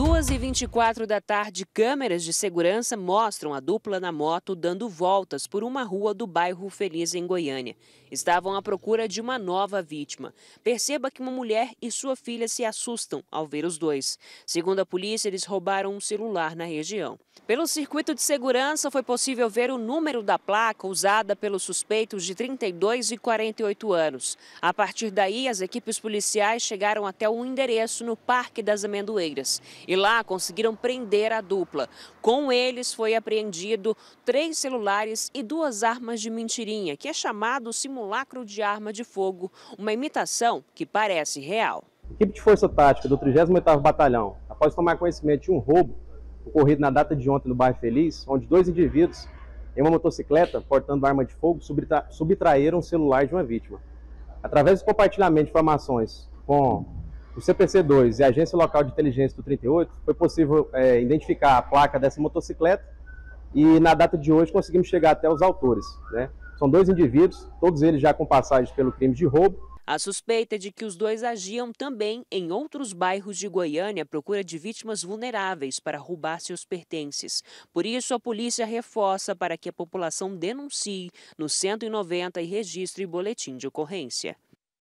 2 e 24 da tarde, câmeras de segurança mostram a dupla na moto dando voltas por uma rua do bairro Feliz, em Goiânia. Estavam à procura de uma nova vítima. Perceba que uma mulher e sua filha se assustam ao ver os dois. Segundo a polícia, eles roubaram um celular na região. Pelo circuito de segurança, foi possível ver o número da placa usada pelos suspeitos de 32 e 48 anos. A partir daí, as equipes policiais chegaram até o endereço no Parque das Amendoeiras e lá conseguiram prender a dupla. Com eles foi apreendido três celulares e duas armas de mentirinha, que é chamado simulacro de arma de fogo, uma imitação que parece real. A equipe de Força Tática do 38º Batalhão, após tomar conhecimento de um roubo ocorrido na data de ontem no bairro Feliz, onde dois indivíduos em uma motocicleta portando arma de fogo subtra subtraíram o celular de uma vítima. Através do compartilhamento de informações com o CPC-2 e a Agência Local de Inteligência do 38 foi possível é, identificar a placa dessa motocicleta e na data de hoje conseguimos chegar até os autores. Né? São dois indivíduos, todos eles já com passagens pelo crime de roubo. A suspeita é de que os dois agiam também em outros bairros de Goiânia à procura de vítimas vulneráveis para roubar seus pertences. Por isso, a polícia reforça para que a população denuncie no 190 e registre boletim de ocorrência.